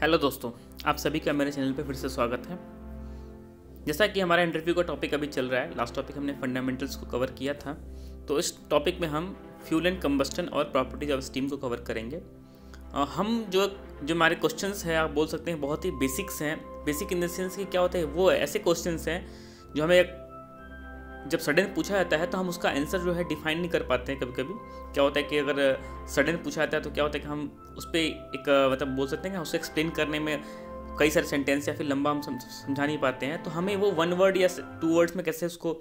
Hello दोस्तों आप सभी का मेरे चैनल पर फिर से स्वागत है जैसा कि हमारा इंटरव्यू का टॉपिक अभी चल रहा है लास्ट टॉपिक हमने फंडामेंटल्स को कवर किया था तो इस टॉपिक में हम फ्यूल एंड कम्बस्टन और प्रॉपर्टीज ऑफ स्टीम को कवर करेंगे हम जो जो हमारे क्वेश्चन हैं आप बोल सकते हैं बहुत ही बेसिक्स हैं बेसिक इन देंस कि क्या होता है वो ऐसे क्वेश्चन हैं जो हमें जब सडन पूछा जाता है तो हम उसका आंसर जो है डिफाइन नहीं कर पाते हैं कभी कभी क्या होता है कि अगर सडन पूछा जाता है तो क्या होता है कि हम उस पर एक मतलब बोल सकते हैं कि उसे एक्सप्लेन करने में कई सारे सेंटेंस या फिर लंबा हम समझा नहीं पाते हैं तो हमें वो वन वर्ड या टू वर्ड्स में कैसे उसको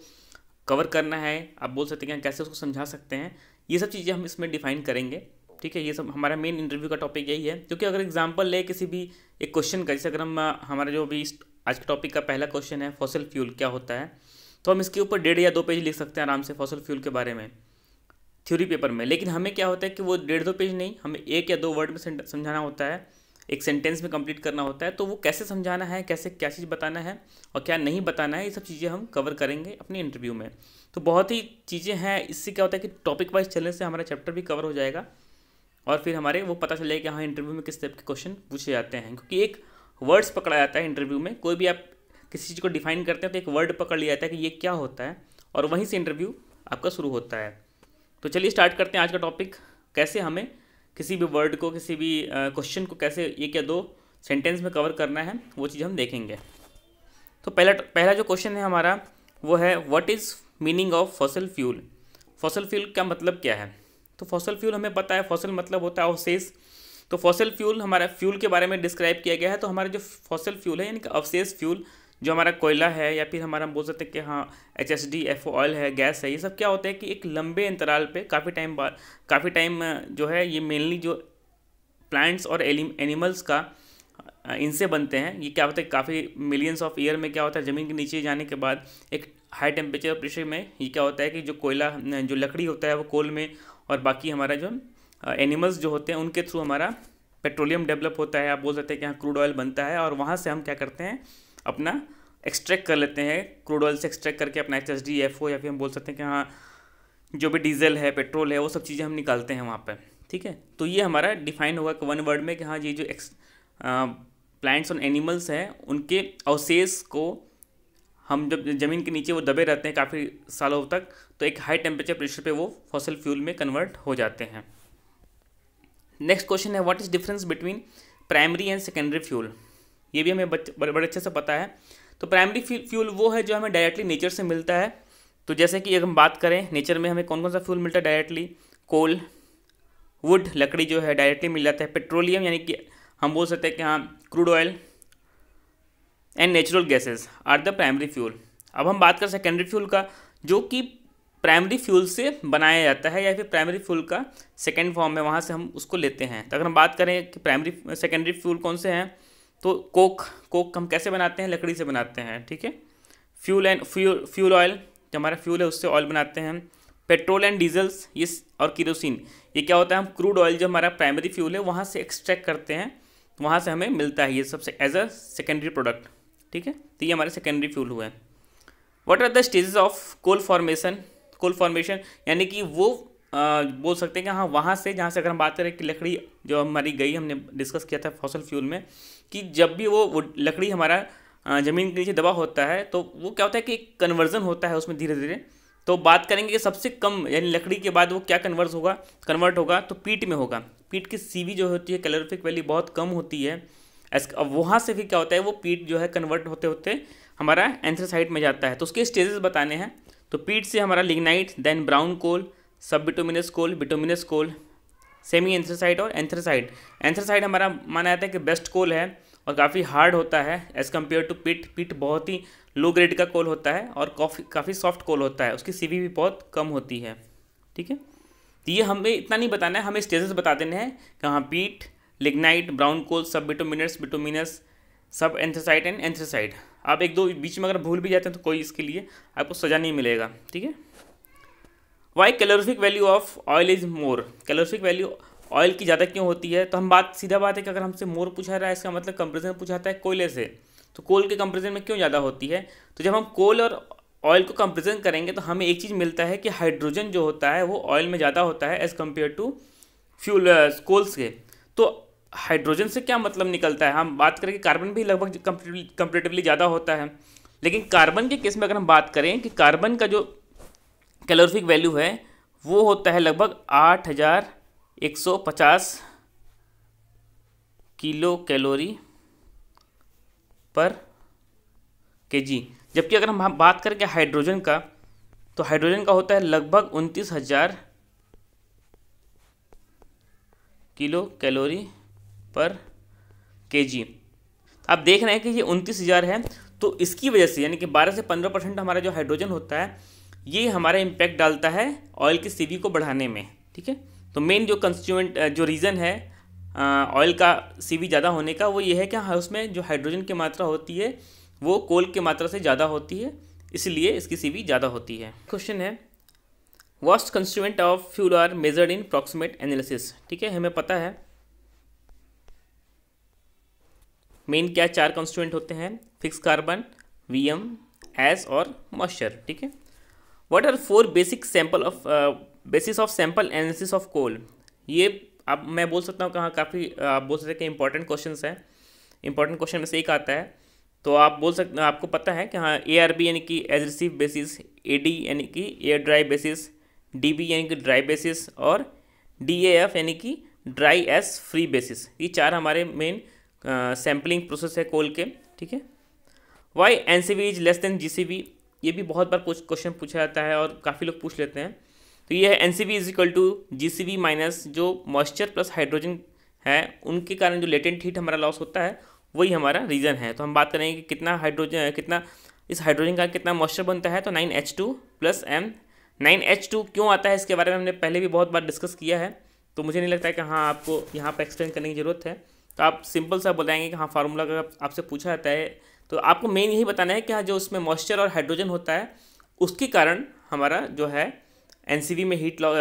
कवर करना है आप बोल सकते हैं कैसे उसको समझा सकते हैं ये सब चीज़ें हम इसमें डिफाइन करेंगे ठीक है ये सब हमारा मेन इंटरव्यू का टॉपिक यही है क्योंकि अगर एग्जाम्पल ले किसी भी एक क्वेश्चन का जैसे अगर हम हमारा जो भी आज के टॉपिक का पहला क्वेश्चन है फॉसिल फ्यूल क्या होता है तो हम इसके ऊपर डेढ़ या दो पेज लिख सकते हैं आराम से फॉसल फ्यूल के बारे में थ्योरी पेपर में लेकिन हमें क्या होता है कि वो डेढ़ दो पेज नहीं हमें एक या दो वर्ड में समझाना होता है एक सेंटेंस में कंप्लीट करना होता है तो वो कैसे समझाना है कैसे क्या चीज़ बताना है और क्या नहीं बताना है ये सब चीज़ें हम कवर करेंगे अपने इंटरव्यू में तो बहुत ही चीज़ें हैं इससे क्या होता है कि टॉपिक वाइज चलने से हमारा चैप्टर भी कवर हो जाएगा और फिर हमारे वो पता चलेगा कि हाँ इंटरव्यू में किस टाइप के क्वेश्चन पूछे जाते हैं क्योंकि एक वर्ड्स पकड़ा जाता है इंटरव्यू में कोई भी आप किसी चीज़ को डिफाइन करते हैं तो एक वर्ड पकड़ लिया जाता है कि ये क्या होता है और वहीं से इंटरव्यू आपका शुरू होता है तो चलिए स्टार्ट करते हैं आज का टॉपिक कैसे हमें किसी भी वर्ड को किसी भी क्वेश्चन को कैसे एक या दो सेंटेंस में कवर करना है वो चीज़ हम देखेंगे तो पहला पहला जो क्वेश्चन है हमारा वो है what is meaning of fossil fuel fossil fuel का मतलब क्या है तो फॉसल फ्यूल हमें पता है फॉसल मतलब होता है अवशेष तो फॉसल फ्यूल हमारा फ्यूल के बारे में डिस्क्राइब किया गया है तो हमारा जो फॉसल फ्यूल है यानी कि अवशेष फ्यूल जो हमारा कोयला है या फिर हमारा हम बोल सकते हैं कि हाँ H S D F oil है गैस है ये सब क्या होता है कि एक लंबे अंतराल पे काफ़ी टाइम बाद काफ़ी टाइम जो है ये मेनली जो प्लांट्स और एनिमल्स का इनसे बनते हैं ये क्या होता है काफ़ी मिलियंस ऑफ ईयर में क्या होता है ज़मीन के नीचे जाने के बाद एक हाई टेम्परेचर प्रेशर में ये क्या होता है कि जो कोयला जो लकड़ी होता है वो कोल में और बाकी हमारा जो एनिमल्स जो होते हैं उनके थ्रू हमारा पेट्रोलियम डेवलप होता है आप बोल सकते हैं कि यहाँ क्रूड ऑयल बनता है और वहाँ से हम क्या करते हैं अपना एक्सट्रैक्ट कर लेते हैं क्रूड ऑयल से एक्सट्रैक्ट करके अपना H S D F O या फिर हम बोल सकते हैं कि हाँ जो भी डीजल है पेट्रोल है वो सब चीज़ें हम निकालते हैं वहाँ पर ठीक है तो ये हमारा डिफाइन होगा वन वर्ड में कि हाँ ये जो एक्स प्लांट्स और एनिमल्स हैं उनके अवशेष को हम जब ज़मीन के नीचे वो दबे रहते हैं काफ़ी सालों तक तो एक हाई टेम्परेचर प्रेशर पे वो फॉसल फ्यूल में कन्वर्ट हो जाते हैं नेक्स्ट क्वेश्चन है what is difference between primary and secondary fuel ये भी हमें बड़े बड़े अच्छे से पता है तो प्राइमरी फ्यूल वो है जो हमें डायरेक्टली नेचर से मिलता है तो जैसे कि अगर हम बात करें नेचर में हमें कौन कौन सा फ्यूल मिलता है डायरेक्टली कोल वुड लकड़ी जो है डायरेक्टली मिल जाता है पेट्रोलियम यानी कि हम बोल सकते हैं कि हाँ crude oil and natural gases are the primary fuel अब हम बात करें सेकेंडरी फ्यूल का जो कि प्राइमरी फ्यूल से बनाया जाता है या फिर प्राइमरी फ्यूल का सेकेंड फॉर्म है वहाँ से हम उसको लेते हैं तो अगर हम बात करें कि प्राइमरी सेकेंडरी फ्यूल कौन से हैं तो कोक कोक हम कैसे बनाते हैं लकड़ी से बनाते हैं ठीक है fuel and fuel fuel oil जो हमारा फ्यूल है उससे ऑयल बनाते हैं पेट्रोल एंड डीजल्स ये और किरोसिन ये क्या होता है हम क्रूड ऑयल जो हमारा प्राइमरी फ्यूल है वहाँ से एक्सट्रैक्ट करते हैं तो वहाँ से हमें मिलता है ये सबसे एज अ सेकेंडरी प्रोडक्ट ठीक है तो ये हमारे सेकेंडरी फ्यूल हुए है what are the stages of coal formation coal formation यानी कि वो आ, बोल सकते हैं कि हाँ वहाँ से जहाँ से अगर हम बात करें कि लकड़ी जो हमारी गई हमने डिस्कस किया था फॉसल फ्यूल में कि जब भी वो लकड़ी हमारा ज़मीन के नीचे दबा होता है तो वो क्या होता है कि एक कन्वर्जन होता है उसमें धीरे धीरे तो बात करेंगे कि सबसे कम यानी लकड़ी के बाद वो क्या कन्वर्ज होगा कन्वर्ट होगा तो पीट में होगा पीट की सी जो होती है कैलोरिफिक वैली बहुत कम होती है अब वहाँ से फिर क्या होता है वो पीट जो है कन्वर्ट होते होते हमारा एंथ्रोसाइट में जाता है तो उसके स्टेजेस बताने हैं तो पीट से हमारा lignite then brown coal sub bituminous coal bituminous coal semi anthracite और एंथ्रेसाइड एंथ्रेसाइड हमारा माना जाता है कि बेस्ट कोल है और काफ़ी हार्ड होता है as compare to peat peat बहुत ही लो ग्रेड का कोल होता है और काफ़ी काफ़ी सॉफ्ट कोल होता है उसकी सीवी भी बहुत कम होती है ठीक है तो ये हमें इतना नहीं बताना है हमें स्टेजेस बता देने हैं कि हाँ पीट lignite brown coal sub bituminous bituminous sub anthracite and anthracite आप एक दो बीच में अगर भूल भी जाते हैं तो कोई इसके लिए आपको सजा नहीं मिलेगा ठीक है why calorific value of oil is more calorific value oil की ज़्यादा क्यों होती है तो हम बात सीधा बात है कि अगर हमसे मोर पूछा रहा है इसका मतलब कंपेरिजन पूछा जाता है कोयले से तो कोल के कंपेरिजन में क्यों ज़्यादा होती है तो जब हम कोल और ऑयल को कंपेरिजन करेंगे तो हमें एक चीज़ मिलता है कि हाइड्रोजन जो होता है वो ऑयल में ज़्यादा होता है as compare to fuel coals के तो हाइड्रोजन से क्या मतलब निकलता है हम बात करें कि कार्बन भी लगभग कंपेटिवली ज़्यादा होता है लेकिन कार्बन के केस में अगर हम बात करें कि कार्बन का जो कैलोरीफिक वैल्यू है वो होता है लगभग आठ हज़ार एक सौ पचास किलो कैलोरी पर केजी जबकि अगर हम बात करेंगे हाइड्रोजन का तो हाइड्रोजन का होता है लगभग उनतीस हज़ार किलो कैलोरी पर केजी आप देख रहे हैं कि ये उनतीस हज़ार है तो इसकी वजह से यानी कि बारह से पंद्रह परसेंट हमारा जो हाइड्रोजन होता है ये हमारा इम्पैक्ट डालता है ऑयल की सी को बढ़ाने में ठीक है तो मेन जो कंस्टिट्यूएंट जो रीज़न है ऑयल का सी ज़्यादा होने का वो ये है कि हाँ उसमें जो हाइड्रोजन की मात्रा होती है वो कोल की मात्रा से ज़्यादा होती है इसलिए इसकी सी ज़्यादा होती है क्वेश्चन है what constituent of fuel are measured in proximate analysis ठीक है हमें पता है मेन क्या चार कंस्टिट्यूएंट होते हैं फिक्स कार्बन वीएम एस और मॉइस्चर ठीक है what are four basic sample of basis of sample analysis of coal ये अब मैं बोल सकता हूँ कहाँ काफ़ी uh, आप बोल सकते हैं कि इंपॉर्टेंट क्वेश्चन हैं इंपॉर्टेंट क्वेश्चन में से एक आता है तो आप बोल सकते आपको पता है कि हाँ ए आर बी यानी कि एजरेसिव बेसिस ए डी यानी कि air dry basis D B यानी कि ड्राई बेसिस और डी ए एफ यानी कि ड्राई एस फ्री बेसिस ये चार हमारे मेन सैम्पलिंग प्रोसेस है कोल के ठीक है why N C V is less than G C V ये भी बहुत बार कुछ क्वेश्चन पूछा जाता है और काफ़ी लोग पूछ लेते हैं तो ये है N C B is equal to G C B minus जो मॉइस्चर प्लस हाइड्रोजन है उनके कारण जो लेटेंट हीट हमारा लॉस होता है वही हमारा रीज़न है तो हम बात करेंगे कि कितना हाइड्रोजन कितना इस हाइड्रोजन का कितना मॉइस्चर बनता है तो nine H two plus M nine H two क्यों आता है इसके बारे में हमने पहले भी बहुत बार डिस्कस किया है तो मुझे नहीं लगता है कि हाँ आपको यहाँ पर एक्सप्लेन करने की ज़रूरत है तो आप सिंपल सा बताएंगे कि हाँ फार्मूला का आपसे पूछा जाता है तो आपको मेन यही बताना है कि हाँ, जो उसमें मॉइस्चर और हाइड्रोजन होता है उसके कारण हमारा जो है एन में हीट लॉ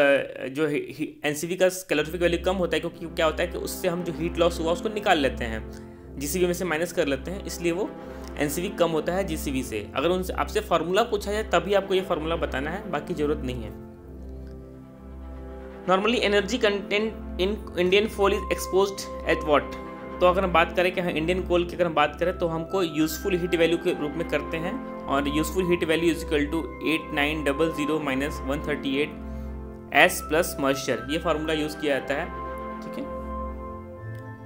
जो एन सी का कैलोरिफिक वैल्यू कम होता है क्योंकि क्या होता है कि उससे हम जो हीट लॉस हुआ उसको निकाल लेते हैं जी में से माइनस कर लेते हैं इसलिए वो एन कम होता है जी से अगर उनसे आपसे फार्मूला पूछा जाए तभी आपको ये फार्मूला बताना है बाकी ज़रूरत नहीं है normally energy content in Indian fall is expose at what तो अगर हम बात करें कि हम इंडियन कोल की अगर हम बात करें तो हमको यूज़फुल हीट वैल्यू के रूप में करते हैं और useful heat value is equal to eight nine double zero minus one thirty eight S plus moisture ये फार्मूला यूज़ किया जाता है ठीक है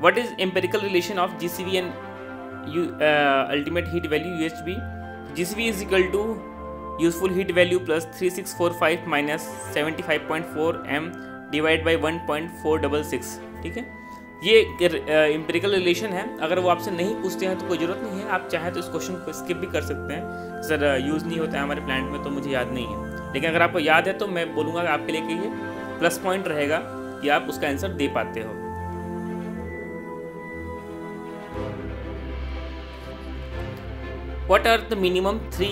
what is empirical relation of G C V and ultimate heat value U H B G C V is equal to useful heat value plus three six four five minus seventy five point four M divide by one point four double six ठीक है ये empirical relation है अगर वो आपसे नहीं पूछते हैं तो कोई ज़रूरत नहीं है आप चाहें तो इस क्वेश्चन को स्किप भी कर सकते हैं सर यूज़ नहीं होता है हमारे प्लांट में तो मुझे याद नहीं है लेकिन अगर आपको याद है तो मैं बोलूँगा आपके लिए कि ये प्लस पॉइंट रहेगा कि आप उसका आंसर दे पाते हो what are the minimum three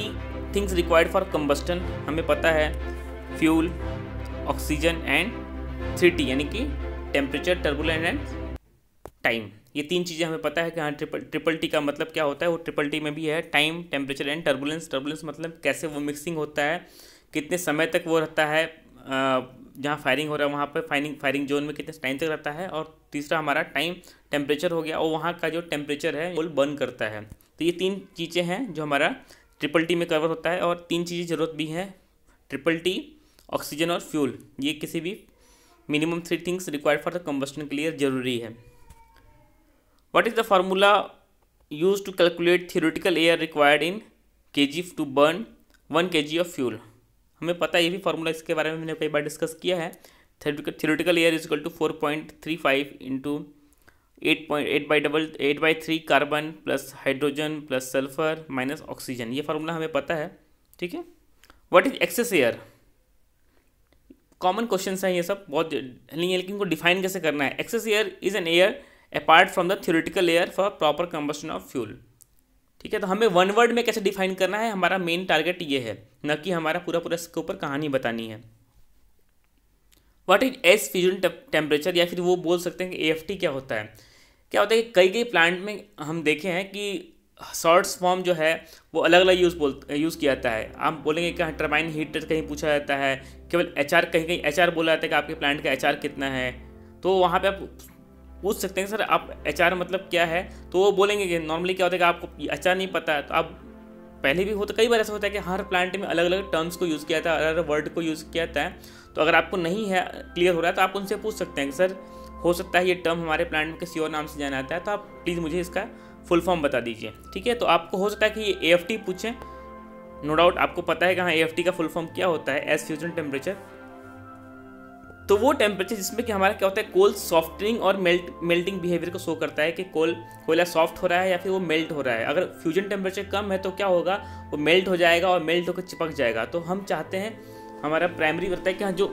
things required for combustion हमें पता है fuel oxygen and three T यानी कि टेम्परेचर टर्बुलेंट एंड टाइम ये तीन चीज़ें हमें पता है कि हाँ ट्रिपल ट्रिपल टी का मतलब क्या होता है वो ट्रिपल टी में भी है time temperature and turbulence turbulence मतलब कैसे वो मिक्सिंग होता है कितने समय तक वो रहता है जहाँ फायरिंग हो रहा है वहाँ पर फायरिंग फायरिंग जोन में कितने टाइम तक रहता है और तीसरा हमारा टाइम टेम्परेचर हो गया और वहाँ का जो टेम्परेचर है वो बर्न करता है तो ये तीन चीज़ें हैं जो हमारा ट्रिपल टी में कवर होता है और तीन चीज़ें ज़रूरत भी हैं ट्रिपल टी ऑक्सीजन और फ्यूल ये किसी भी minimum three things required for the combustion के लिए ज़रूरी है what is the formula used to calculate theoretical air required in kg to burn 1 kg of fuel हमें पता है ये भी फार्मूला इसके बारे में हमने कई बार डिस्कस किया है theoretical air equal to four point three five into eight point eight by double eight by three carbon plus hydrogen plus sulphur minus oxygen ये फार्मूला हमें पता है ठीक है what is excess air common question हैं ये सब बहुत नहीं है लेकिन इनको डिफाइन कैसे करना है excess air is an air apart from the theoretical layer for proper combustion of fuel ठीक है तो हमें वन वर्ड में कैसे डिफाइन करना है हमारा मेन टारगेट ये है न कि हमारा पूरा पूरा इसके ऊपर कहानी बतानी है what is ash fusion temperature या फिर वो बोल सकते हैं कि ए क्या होता है क्या होता है कि कई कई प्लांट में हम देखे हैं कि शॉर्ट्स फॉर्म जो है वो अलग अलग यूज़ बोल यूज़ किया जाता है आप बोलेंगे कि टर्बाइन हाँ, हीटर कहीं पूछा जाता है केवल एच कहीं कहीं एच बोला जाता है कि आपके प्लांट का एच कितना है तो वहाँ पे आप पूछ सकते हैं सर आप एच मतलब क्या है तो वो बोलेंगे कि नॉर्मली क्या होता है कि आपको एच नहीं पता है तो आप पहले भी होता तो कई बार ऐसा होता है कि हर प्लांट में अलग अलग टर्म्स को यूज़ किया जाता है अलग अलग वर्ड को यूज़ किया जाता है तो अगर आपको नहीं है क्लियर हो रहा है तो आप उनसे पूछ सकते हैं कि सर हो सकता है ये टर्म हमारे प्लांट में किसी और नाम से जाना आता है तो आप प्लीज़ मुझे इसका फुल फॉर्म बता दीजिए ठीक है तो आपको हो सकता है कि ये ए एफ टी पूछें नो डाउट आपको पता है कि हाँ ए का फुल फॉर्म क्या होता है एज फ्यूजन टेम्परेचर तो वो टेम्परेचर जिसमें कि हमारा क्या होता है कोल सॉफ्टनिंग और मेल्ट मेल्टिंग बिहेवियर को शो करता है कि कोल कोयला सॉफ्ट हो रहा है या फिर वो मेल्ट हो रहा है अगर फ्यूजन टेम्परेचर कम है तो क्या होगा वो मेल्ट हो जाएगा और मेल्ट होकर चिपक जाएगा तो हम चाहते हैं हमारा प्राइमरी रहता है कि हाँ जो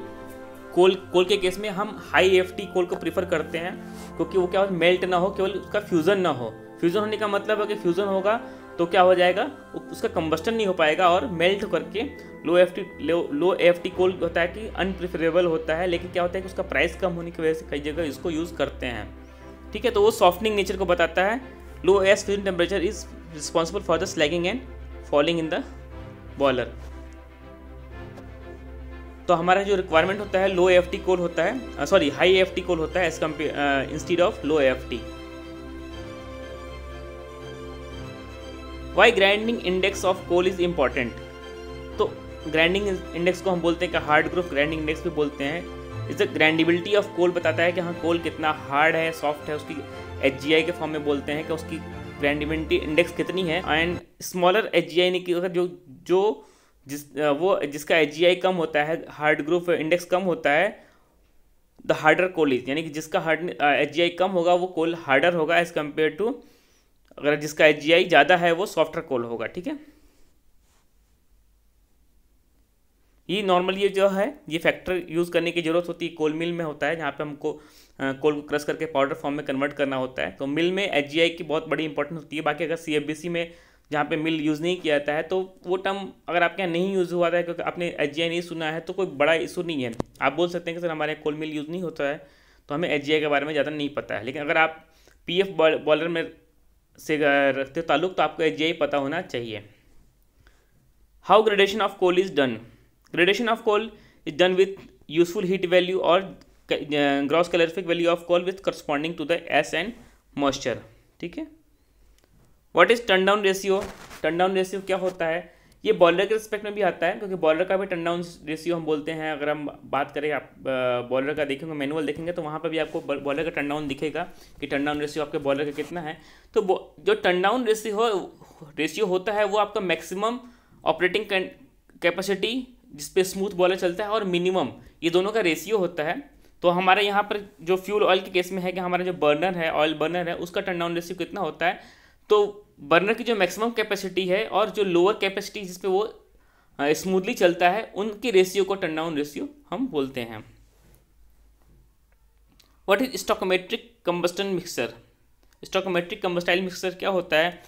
कोल कोल के केस में हम हाई एफ टी कोल को प्रीफर करते हैं क्योंकि वो क्या मेल्ट ना हो केवल उसका फ्यूज़न ना हो फ्यूज़न होने का मतलब है कि फ्यूज़न होगा तो क्या हो जाएगा उसका कम्बस्टन नहीं हो पाएगा और मेल्ट होकर के low F T low F T coal होता है कि अनप्रिफरेबल होता है लेकिन क्या होता है कि उसका प्राइस कम होने की वजह से कई जगह इसको यूज़ करते हैं ठीक है तो वो सॉफ्टनिंग नेचर को बताता है low ash fusion temperature is responsible for the slagging and fouling in the boiler तो हमारा जो रिक्वायरमेंट होता है लो एफ टी कोल होता है sorry high F T coal होता है as compare instead of low F T why grinding index of coal is important तो ग्राइंडिंग इंडेक्स को हम बोलते हैं कि हार्ड ग्रुप ग्राइंडिंग इंडेक्स भी बोलते हैं is the grindability of coal बताता है कि हाँ कोल कितना हार्ड है सॉफ्ट है उसकी एच के फॉर्म में बोलते हैं कि उसकी ग्रैंडिबिलिटी इंडेक्स कितनी है and smaller H G I जो जो जिस वो जिसका एच कम होता है हार्ड ग्रुप इंडेक्स कम होता है द हार्डर कोल इज यानी कि जिसका हार्ड एच कम होगा वो कोल हार्डर होगा एज कम्पेयर टू अगर जिसका एच जी आई ज़्यादा है वो सॉफ्टवेयर कोल होगा ठीक है ये नॉर्मली जो है ये फैक्टर यूज़ करने की ज़रूरत होती है कोल मिल में होता है जहाँ पे हमको कोल को क्रश करके पाउडर फॉर्म में कन्वर्ट करना होता है तो मिल में एच की बहुत बड़ी इंपॉर्टेंस होती है बाकी अगर सी में जहाँ पे मिल यूज़ नहीं किया जाता है तो वो टर्म अगर आपके यहाँ नहीं यूज़ हुआ था क्योंकि आपने एच नहीं सुना है तो कोई बड़ा इशू नहीं है आप बोल सकते हैं कि सर हमारे यहाँ कोल मिल यूज़ नहीं होता है तो हमें एच के बारे में ज़्यादा नहीं पता है लेकिन अगर आप पी एफ बॉलर में से रखते हो ताल्लुक तो आपको एच जी आई पता होना चाहिए how gradation of coal is done gradation of coal is done with useful heat value और gross calorific value of coal with corresponding to the ash and moisture ठीक है what is turn down ratio turn down ratio क्या होता है ये bowler के respect में भी आता है क्योंकि बॉलर का भी टर्न डाउन रेशियो हम बोलते हैं अगर हम बात करें आप बॉलर का देखेंगे मैनुअल देखेंगे तो वहाँ पर भी आपको बॉलर का टर्न डाउन दिखेगा कि टर्न डाउन रेशियो आपके बॉलर का कितना है तो जो टर्न डाउन रेशियो रेशियो होता है वो आपका मैक्सिमम ऑपरेटिंग कैपेसिटी जिस स्मूथ बॉलर चलता है और मिनिमम ये दोनों का रेशियो होता है तो हमारे यहाँ पर जो फ्यूल ऑयल के केस में है कि हमारा जो बर्नर है ऑयल बर्नर है उसका टर्न डाउन रेशियो कितना होता है तो बर्नर की जो मैक्सिमम कैपेसिटी है और जो लोअर कैपेसिटी जिसपे वो स्मूथली चलता है उनके रेशियो को टर्न डाउन रेशियो हम बोलते हैं what is stoichiometric combustion mixer stoichiometric combustible mixer क्या होता है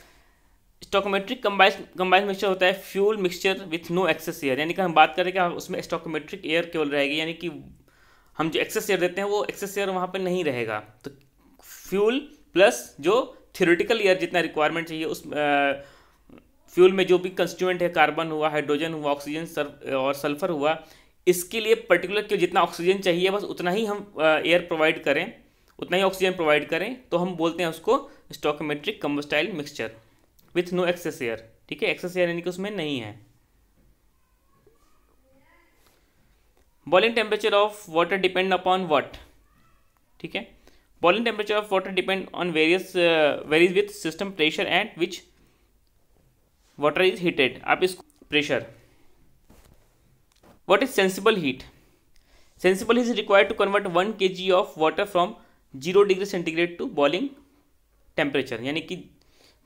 स्टोकोमेट्रिक कंबाइन मिक्सर होता है fuel mixture with no excess air यानी कि हम बात करें कि उसमें स्टोकोमेट्रिक एयर केवल रहेगी यानी कि हम जो एक्सेस एयर देते हैं वो एक्सेस एयर वहाँ पर नहीं रहेगा तो फ्यूल प्लस जो थियोरिटिकल एयर जितना रिक्वायरमेंट चाहिए उस फ्यूल में जो भी कंस्टिट्यूएंट है कार्बन हुआ हाइड्रोजन हुआ ऑक्सीजन और सल्फर हुआ इसके लिए पर्टिकुलर क्यों जितना ऑक्सीजन चाहिए बस उतना ही हम एयर प्रोवाइड करें उतना ही ऑक्सीजन प्रोवाइड करें तो हम बोलते हैं उसको stoichiometric combustible mixture with no excess air ठीक है एक्सेस एयर यानी कि उसमें नहीं है boiling temperature of water depend upon what ठीक है boiling temperature of water depend on various uh, varies with system pressure at which water is heated आप इस pressure what is sensible heat sensible heat is required to convert 1 kg of water from 0 degree centigrade to boiling temperature यानी कि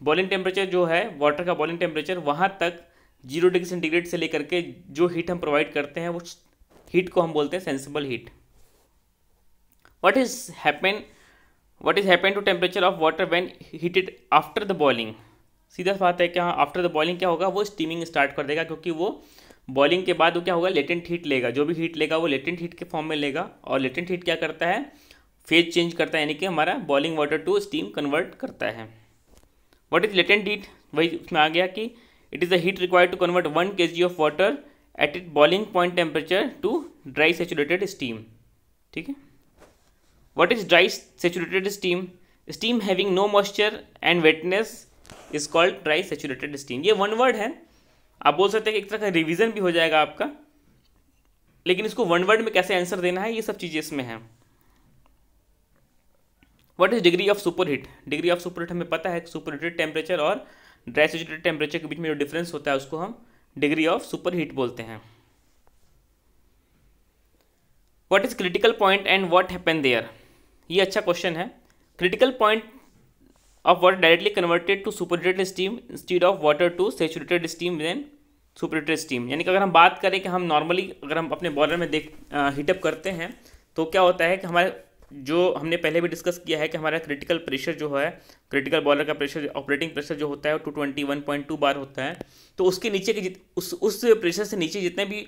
boiling temperature जो है water का boiling temperature वहाँ तक zero degree centigrade से लेकर के जो हीट हम प्रोवाइड करते हैं वो हीट को हम बोलते हैं sensible heat what is happen what is happen to temperature of water when heated after the boiling सीधा सा बात है कि हाँ आफ्टर द बॉइलिंग क्या होगा वो स्टीमिंग स्टार्ट कर देगा क्योंकि वो बॉइलिंग के बाद वो क्या होगा लेटेंट हीट लेगा जो भी हीट लेगा वो लेटेंट हीट के फॉर्म में लेगा और लेटेंट हीट क्या करता है फेज चेंज करता है यानी कि हमारा boiling water to steam convert करता है वट इज़ लेटेंट हीट वही उसमें आ गया कि it is the heat required to convert one K G of water at it boiling point temperature to dry saturated steam ठीक है What is dry saturated steam? Steam having no moisture and wetness is called dry saturated steam. ये one word है आप बोल सकते हैं कि एक तरह का रिविजन भी हो जाएगा आपका लेकिन इसको वन वर्ड में कैसे आंसर देना है ये सब चीज़ें इसमें हैं what is degree of superheat degree of superheat हमें पता है सुपर हीटेड टेम्परेचर और ड्राई सेचुरेटेड टेम्परेचर के बीच में जो डिफरेंस होता है उसको हम डिग्री ऑफ सुपर हीट बोलते हैं what is critical point and what happen there ये अच्छा क्वेश्चन है critical point of water directly converted to superheated steam instead of water to saturated steam then superheated steam यानी कि अगर हम बात करें कि हम नॉर्मली अगर हम अपने बॉयलर में देख हीटअप करते हैं तो क्या होता है कि हमारे जो हमने पहले भी डिस्कस किया है कि हमारा क्रिटिकल प्रेशर जो है क्रिटिकल बॉलर का प्रेशर ऑपरेटिंग प्रेशर जो होता है वो two twenty one point two bar होता है तो उसके नीचे के जित उस उस प्रेशर से नीचे जितने भी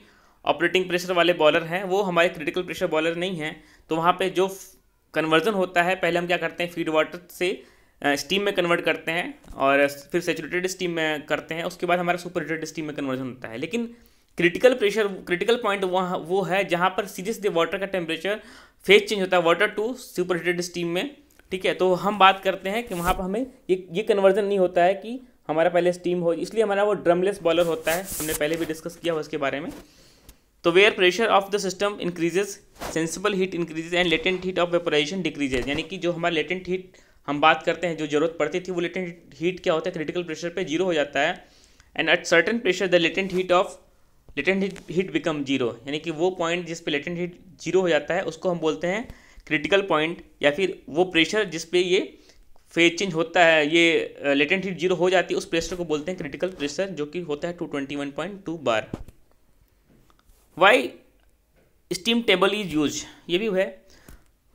ऑपरेटिंग प्रेशर वाले बॉलर हैं वो हमारे क्रिटिकल प्रेशर बॉलर नहीं हैं तो वहाँ पे जो कन्वर्जन होता है पहले हम क्या करते हैं फीड वाटर से स्टीम में कन्वर्ट करते हैं और फिर सेचुरेटेड स्टीम में करते हैं उसके बाद हमारा सुपर हीटेड स्टीम में कन्वर्जन होता है लेकिन क्रिटिकल प्रेशर क्रिटिकल पॉइंट वहाँ वो है जहाँ पर सीधे सीधे वाटर का टेम्परेचर फेज चेंज होता है वाटर टू सुपरहीटेड स्टीम में ठीक है तो हम बात करते हैं कि वहाँ पर हमें ये ये कन्वर्जन नहीं होता है कि हमारा पहले स्टीम हो इसलिए हमारा वो ड्रमलेस बॉलर होता है हमने पहले भी डिस्कस किया उसके बारे में तो where pressure of the system increases sensible heat increases and latent heat of vaporization decreases यानी कि जो हमारा लेटेंट हीट हम बात करते हैं जो जरूरत पड़ती थी वो लेटेंट हीट क्या होता है क्रिटिकल प्रेशर पे जीरो हो जाता है and at certain pressure the latent heat of latent heat heat become zero यानी कि वो पॉइंट जिस पे लेटेंट हीट जीरो हो जाता है उसको हम बोलते हैं क्रिटिकल पॉइंट या फिर वो प्रेशर जिस पे ये फेज चेंज होता है ये लेटेंट हीट जीरो हो जाती है उस प्रेशर को बोलते हैं क्रिटिकल प्रेशर जो कि होता है two twenty one point two bar why steam table is use ये भी है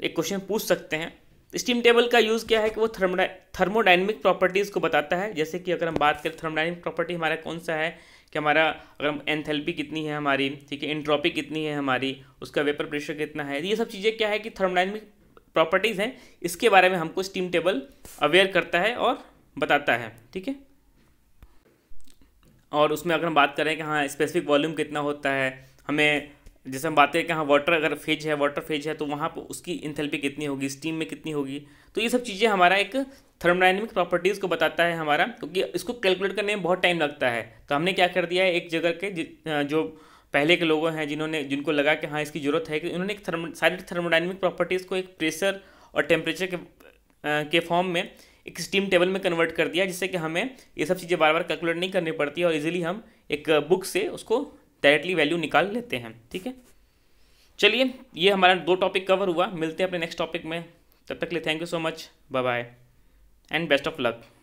एक क्वेश्चन पूछ सकते हैं स्टीम टेबल का यूज़ क्या है कि वो थर्मोडा थर्मोडाइनमिक प्रॉपर्टीज़ को बताता है जैसे कि अगर हम बात करें थर्मोडाइनमिक प्रॉपर्टी हमारा कौन सा है कि हमारा अगर हम एंथेल्पी कितनी है हमारी ठीक है इंट्रॉपी कितनी है हमारी उसका वेपर प्रेशर कितना है ये सब चीज़ें क्या है कि थर्मोडाइनमिक प्रॉपर्टीज़ हैं इसके बारे में हमको स्टीम टेबल अवेयर करता है और बताता है ठीक है और उसमें अगर हम बात करें कि हाँ स्पेसिफिक वॉल्यूम कितना होता है हमें जैसे हम बातें करें हाँ वाटर अगर फेज है वाटर फेज है तो वहाँ पर उसकी इंथेल्पी कितनी होगी स्टीम में कितनी होगी तो ये सब चीज़ें हमारा एक थर्मोडाइनमिक प्रॉपर्टीज़ को बताता है हमारा क्योंकि तो इसको कैलकुलेट करने में बहुत टाइम लगता है तो हमने क्या कर दिया है एक जगह के जो पहले के लोगों हैं जिन्होंने जिनको लगा कि हाँ इसकी ज़रूरत है कि उन्होंने एक थर्मो सारी थर्मोडाइनमिक प्रॉपर्टीज़ को एक प्रेशर और टेम्परेचर के आ, के फॉर्म में एक स्टीम टेबल में कन्वर्ट कर दिया जिससे कि हमें ये सब चीज़ें बार बार कैलकुलेट नहीं करनी पड़ती और इजीली हम एक बुक से उसको डायरेक्टली वैल्यू निकाल लेते हैं ठीक है चलिए ये हमारा दो टॉपिक कवर हुआ मिलते हैं अपने नेक्स्ट टॉपिक में तब तक के लिए thank you so much bye bye and best of luck